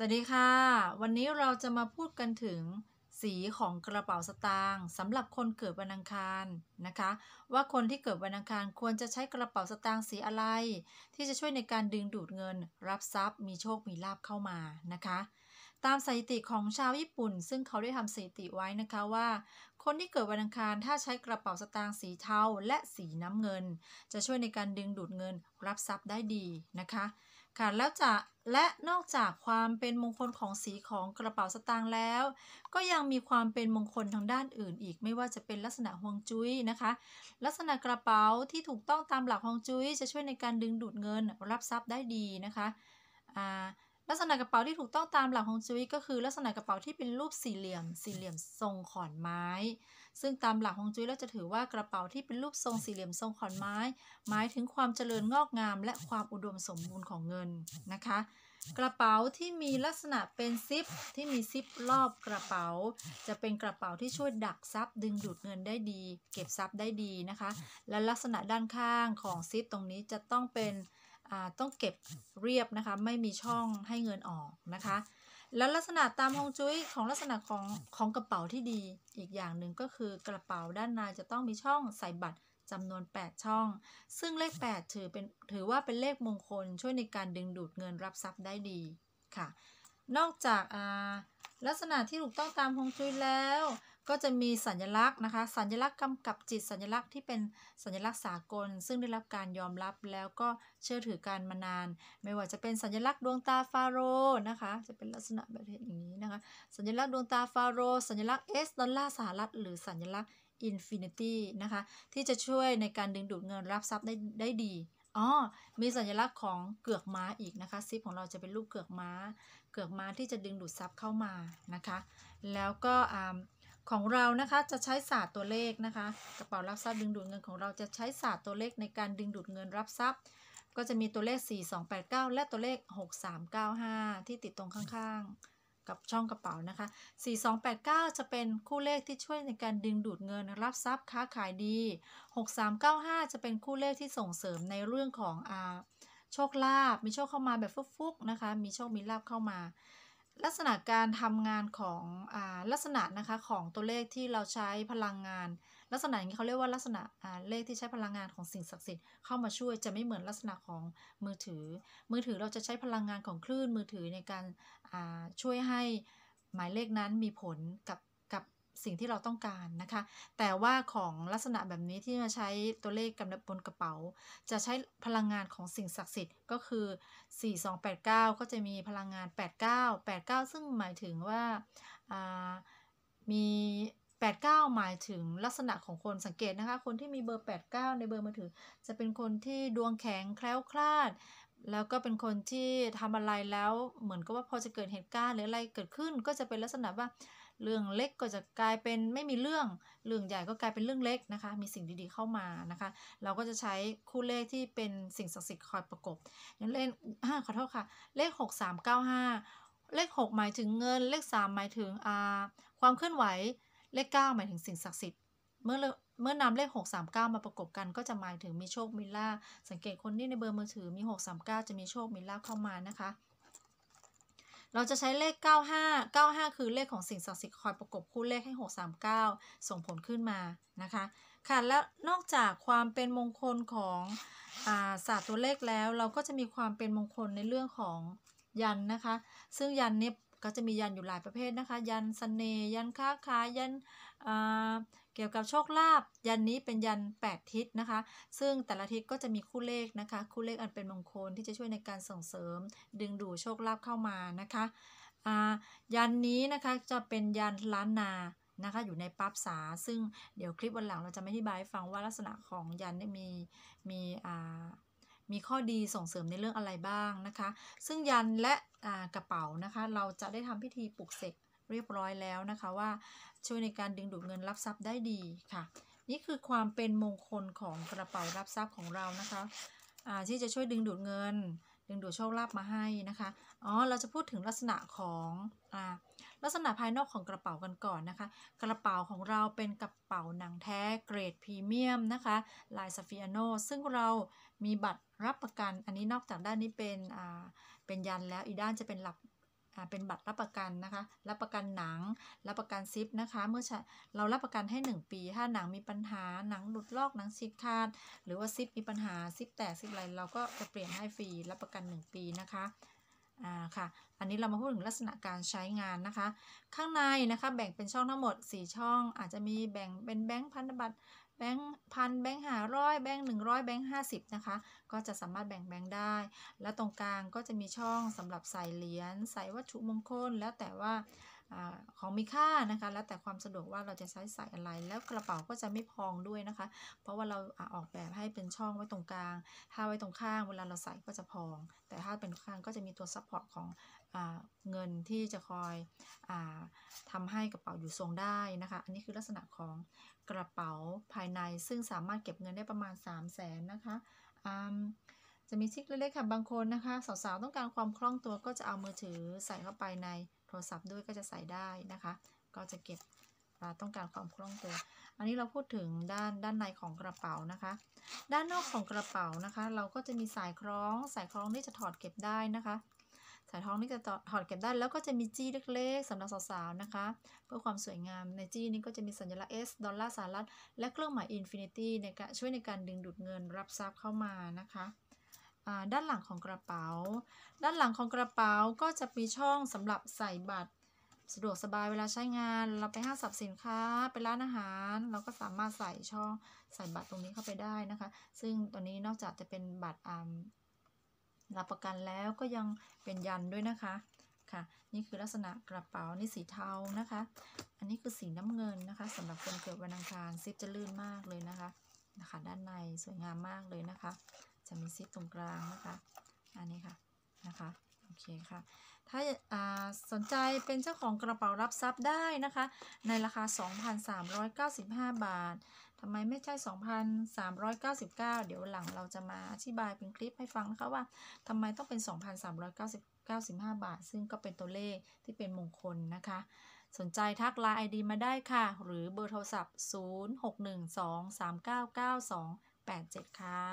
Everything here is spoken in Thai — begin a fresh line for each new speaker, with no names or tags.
สวัสดีค่ะ วันนี้เราจะมาพูดกันถึงสีของกระเป๋าสตางค์สำหรับคนเกิดวันอังคารนะคะ ว่าคนที่เกิดวันอังคารควรจะใช้กระเป๋าสตางค์สีอะไร ที่จะช่วยในการดึงดูดเงิน รับทรัพย์ มีโชคมีลาบเข้ามานะคะ ตามสถิติของชาวญี่ปุ่นซึ่งเขาได้ทำสถิติไว้นะคะว่าคนที่เกิดวันอังคารถ้าใช้กระเป๋าสตางค์สีเทาและสีน้ำเงิน จะช่วยในการดึงดูดเงิน รับทรัพย์ได้ดีนะคะค่ะแล้วจากและนอกจากความเป็นมงคลของสีของกระเป๋าสตางค์แล้ว ก็ยังมีความเป็นมงคลทางด้านอื่นอีก ไม่ว่าจะเป็นลักษณะฮวงจุ้ยนะคะ ลักษณะกระเป๋าที่ถูกต้องตามหลักฮวงจุ้ย จะช่วยในการดึงดูดเงินรับทรัพย์ได้ดีนะคะอ่าลักษณะกระเป๋าที่ถูกต้องตามหลักฮองจุ้ยก็คือลักษณะกระเป๋าที่เป็นรูปสี่เหลี่ยมสี่เหลี่ยมทรงขอนไม้ ซึ่งตามหลักฮองจุ้ยเราจะถือว่ากระเป๋าที่เป็นรูปทรงสี่เหลี่ยมทรงขอนไม้หมายถึงความเจริญงอกงาม และความอุดมสมบูรณ์ของเงินนะคะ กระเป๋าที่มีลักษณะเป็นซิป ที่มีซิปรอบกระเป๋า จะเป็นกระเป๋าที่ช่วยดักซับดึงดูดเงินได้ดี เก็บซับได้ดีนะคะ และลักษณะด้านข้างของซิปตรงนี้จะต้องเป็นต้องเก็บเรียบนะคะไม่มีช่องให้เงินออกนะคะ แล้วลักษณะตามฮงจุ้ยของลักษณะของของกระเป๋าที่ดี อีกอย่างหนึ่งก็คือกระเป๋าด้านในจะต้องมีช่องใส่บัตรจำนวน8ช่อง ซึ่งเลข 8 ถือเป็นถือว่าเป็นเลขมงคล ช่วยในการดึงดูดเงินรับทรัพย์ได้ดีค่ะ นอกจากลักษณะที่ถูกต้องตามฮงจุ้ยแล้วก็จะมีสัญลักษณ์นะคะ สัญลักษณ์กำกับจิตสัญลักษณ์ที่เป็นสัญลักษณ์สากล ซึ่งได้รับการยอมรับแล้วก็เชื่อถือการมานาน ไม่ว่าจะเป็นสัญลักษณ์ดวงตาฟาโรนะคะ จะเป็นลักษณะแบบอย่างนี้นะคะ สัญลักษณ์ดวงตาฟาโรสัญลักษณ์เอสดอลลาร์สหรัฐหรือสัญลักษณ์อินฟินิตี้นะคะที่จะช่วยในการดึงดูดเงินรับทรัพย์ได้ได้ดีอ๋อมีสัญลักษณ์ของเกือกม้าอีกนะคะซิปของเราจะเป็นรูปเกือกม้า เกือกม้าที่จะดึงดูดทรัพย์เข้ามานะคะ แล้วก็อ่าของเรานะคะจะใช้ศาสตร์ตัวเลขนะคะกระเป๋ารับทรัพย์ดึงดูดเงินของเราจะใช้ศาสตร์ตัวเลขในการดึงดูดเงินรับทรัพย์ ก็จะมีตัวเลข4289 และตัวเลข 6395 ที่ติดตรงข้าง ๆ กับช่องกระเป๋านะคะ4289 จะเป็นคู่เลขที่ช่วยในการดึงดูดเงิน รับทรัพย์ค้าขายดี 6395 จะเป็นคู่เลขที่ส่งเสริมในเรื่องของอาโชคลาภมีโชคเข้ามาแบบฟุกๆนะคะ มีโชคมีลาภเข้ามาลักษณะการทำงานของอลักษณะนะคะ ของตัวเลขที่เราใช้พลังงาน ลักษณะอย่างนี้เขาเรียกว่าลักษณะเลขที่ใช้พลังงานของสิ่งศักดิ์สิทธิ์เข้ามาช่วยจะไม่เหมือนลักษณะของมือถือ มือถือเราจะใช้พลังงานของคลื่น มือถือในการช่วยให้หมายเลขนั้นมีผลกับสิ่งที่เราต้องการนะคะ แต่ว่าของลักษณะแบบนี้ที่มาใช้ตัวเลขกำลังบนกระเป๋าจะใช้พลังงานของสิ่งศักดิ์สิทธิ์ ก็คือ 4289 ก็จะมีพลังงาน89 89 ซึ่งหมายถึงว่าามี 89 หมายถึงลักษณะของคนสังเกตนะคะ คนที่มีเบอร์ 89ในเบอร์มือถือจะเป็นคนที่ดวงแข็งแคล้วคลาดแล้วก็เป็นคนที่ทำอะไรแล้วเหมือนกับว่าพอจะเกิดเหตุการณ์หรืออะไรเกิดขึ้น ก็จะเป็นลักษณะว่าเรื่องเล็กก็จะกลายเป็นไม่มีเรื่อง เรื่องใหญ่ก็กลายเป็นเรื่องเล็กนะคะมีสิ่งดีๆเข้ามานะคะ เราก็จะใช้คู่เลขที่เป็นสิ่งศักดิ์สิทธิ์คอยประกบอย่างเลขขอโทษค่ะเลข6395เลข 6 หมายถึงเงินเลข 3 หมายถึงความเคลื่อนไหวเลข 9 หมายถึงสิ่งศักดิ์สิทธิ์เมื่อเมื่อนำเลข 639 มาประกบกันก็จะหมายถึงมีโชคมิลล่าสังเกตคนที่ในเบอร์มือถือมี 639 จะมีโชคมิลล่าเข้ามานะคะ เราจะใช้เลข 95 95 คือเลขของสิ่งศักดิ์สิทธิ์คอยประกบคู่เลขให้ 639 ส่งผลขึ้นมานะคะค่ะ แล้วนอกจากความเป็นมงคลของอศาสตร์ตัวเลขแล้วเราก็จะมีความเป็นมงคลในเรื่องของยันนะคะซึ่งยันนี้ก็จะมียันอยู่หลายประเภทนะคะ ยันสเสน่ยันค้าขายยันเกี่ยวกับโชคลาภยันนี้เป็นยัน8ทิศนะคะ ซึ่งแต่ละทิศก็จะมีคู่เลขนะคะ คู่เลขอันเป็นมงคลที่จะช่วยในการส่งเสริม ดึงดูดโชคลาภเข้ามานะคะ ยันนี้นะคะจะเป็นยันล้านนา นะคะอยู่ในปั๊บสา ซึ่งเดี๋ยวคลิปวันหลังเราจะไม่อธิบายฟังว่าลักษณะของยันมีมีอ่ามีข้อดีส่งเสริมในเรื่องอะไรบ้างนะคะ ซึ่งยันและกระเป๋านะคะเราจะได้ทำพิธีปลุกเสกเรียบร้อยแล้วนะคะ ว่าช่วยในการดึงดูดเงินรับทรัพย์ได้ดีค่ะ นี่คือความเป็นมงคลของกระเป๋ารับทรัพย์ของเรานะคะที่จะช่วยดึงดูดเงินดึงดูดโชคลาภมาให้นะคะ อ๋อ เราจะพูดถึงลักษณะของอลักษณะภายนอกของกระเป๋ากันก่อนนะคะ กระเป๋าของเราเป็นกระเป๋าหนังแท้เกรดพรีเมียมนะคะลายซาฟิอาโนซึ่งเรามีบัตรรับประกัน อันนี้นอกจากด้านนี้เป็นเป็นยันแล้วอีกด้านจะเป็นหลับเป็นบัตรรับประกันนะคะ รับประกันหนัง รับประกันซิปนะคะ เมื่อเรารับประกันให้ 1 ปี ถ้าหนังมีปัญหา หนังหลุดลอก หนังซิกขาด หรือว่าซิป มีปัญหา ซิปแตก ซิปอะไร เราก็จะเปลี่ยนให้ฟรี รับประกัน 1 ปีนะคะ อ่า ค่ะ อันนี้เรามาพูดถึงลักษณะการใช้งานนะคะ ข้างในนะคะ แบ่งเป็นช่องทั้งหมด4ช่อง อาจจะมีแบ่งเป็นแบงค์พันธบัตรแบงค์พันแบงค์หาร้อยแบงค์หนึ่งร้อยแบงค์ห้าสิบนะคะก็จะสามารถแบ่งแบงค์ได้ และตรงกลางก็จะมีช่อง สำหรับใส่เหรียญใส่วัตถุมงคล แล้วแต่ว่าของมีค่านะคะแล้วแต่ความสะดวกว่าเราจะใช้ใส่อะไร แล้วกระเป๋าก็จะไม่พองด้วยนะคะเพราะว่าเราออกแบบให้เป็นช่องไว้ตรงกลาง ถ้าไว้ตรงข้างเวลาเราใส่ก็จะพอง แต่ถ้าเป็นข้างก็จะมีตัวซัพพอร์ตของเงินที่จะคอยอทำให้กระเป๋าอยู่ทรงได้นะคะ อันนี้คือลักษณะของกระเป๋าภายใน ซึ่งสามารถเก็บเงินได้ประมาณ3 0 0แสนนะคะจะมีชิกเล็กๆค่ะบางคนนะคะ สาวๆต้องการความคล่องตัวก็จะเอามือถือใส่เข้าไปในโทรศัพท์ด้วยก็จะใส่ได้นะคะ ก็จะเก็บต้องการความคล่องตัว อันนี้เราพูดถึงด้านด้านในของกระเป๋านะคะ ด้านนอกของกระเป๋านะคะ เราก็จะมีสายคล้องสายคล้องที่จะถอดเก็บได้นะคะสายท้องนี่จะถอดเก็บได้แล้วก็จะมีจี้เล็กๆสำหรับสาวๆนะคะเพื่อความสวยงามในจี้นี้ก็จะมีสัญลักษณ์ S ดอลลาร์สหรัฐและเครื่องหมายอินฟินิตี้ในการช่วยในการดึงดูดเงิน รับทรัพย์เข้ามานะคะด้านหลังของกระเป๋า ด้านหลังของกระเป๋าก็จะมีช่องสำหรับใส่บัตร สะดวกสบายเวลาใช้งานเราไปห้างสรรพสินค้าไปร้านอาหาร เราก็สามารถใส่ช่องใส่บัตรตรงนี้เข้าไปได้นะคะ ซึ่งตัวนี้นอกจากจะเป็นบัตรรับประกันแล้วก็ยังเป็นยันด้วยนะคะ ค่ะ นี่คือลักษณะกระเป๋านี่สีเทานะคะ อันนี้คือสีน้ำเงินนะคะ สำหรับคนเกิดวันอังคารซิปจะลื่นมากเลยนะคะ นะคะ ด้านในสวยงามมากเลยนะคะ จะมีซิปตรงกลางนะคะ อันนี้ค่ะ นะคะ โอเคค่ะ ถ้าาสนใจเป็นเจ้าของกระเป๋ารับทรัพย์ได้นะคะ ในราคา 2,395 บาททำไมไม่ใช่ 2,399 เดี๋ยวหลังเราจะมาอธิบายเป็นคลิปให้ฟังนะคะว่าทำไมต้องเป็น 2,395 บาท ซึ่งก็เป็นตัวเลขที่เป็นมงคลนะคะ สนใจทักไลน์ ID มาได้ค่ะ หรือเบอร์โทรศัพท์ 0612399287 ค่ะ